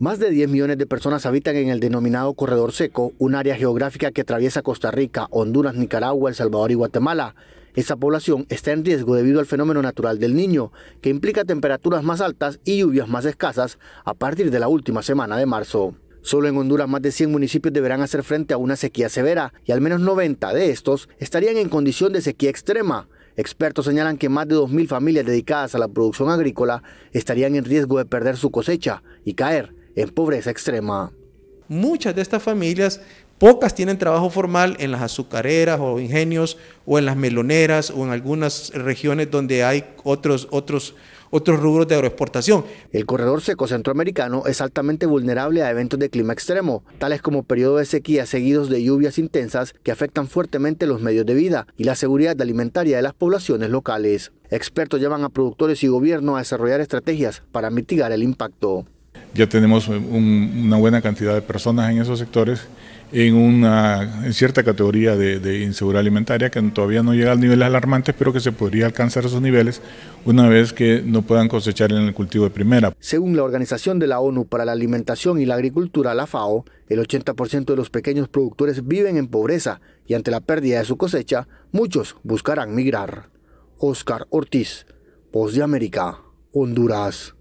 Más de 10 millones de personas habitan en el denominado Corredor Seco, un área geográfica que atraviesa Costa Rica, Honduras, Nicaragua, El Salvador y Guatemala. Esa población está en riesgo debido al fenómeno natural del niño, que implica temperaturas más altas y lluvias más escasas a partir de la última semana de marzo. Solo en Honduras más de 100 municipios deberán hacer frente a una sequía severa y al menos 90 de estos estarían en condición de sequía extrema. Expertos señalan que más de 2.000 familias dedicadas a la producción agrícola estarían en riesgo de perder su cosecha y caer en pobreza extrema. Muchas de estas familias, pocas tienen trabajo formal en las azucareras o ingenios o en las meloneras o en algunas regiones donde hay otros, otros, otros rubros de agroexportación. El corredor seco centroamericano es altamente vulnerable a eventos de clima extremo, tales como periodos de sequía seguidos de lluvias intensas que afectan fuertemente los medios de vida y la seguridad alimentaria de las poblaciones locales. Expertos llevan a productores y gobierno a desarrollar estrategias para mitigar el impacto ya tenemos una buena cantidad de personas en esos sectores en una cierta categoría de, de, inseguridad alimentaria que todavía no llega a nivel alarmante, pero que se podría alcanzar esos niveles una vez que no puedan cosechar en el cultivo de primera. Según la Organización de la ONU para la Alimentación y la Agricultura, la FAO, el 80% de los pequeños productores viven en pobreza y ante la pérdida de su cosecha, muchos buscarán migrar. Oscar Ortiz, Voz de América, Honduras.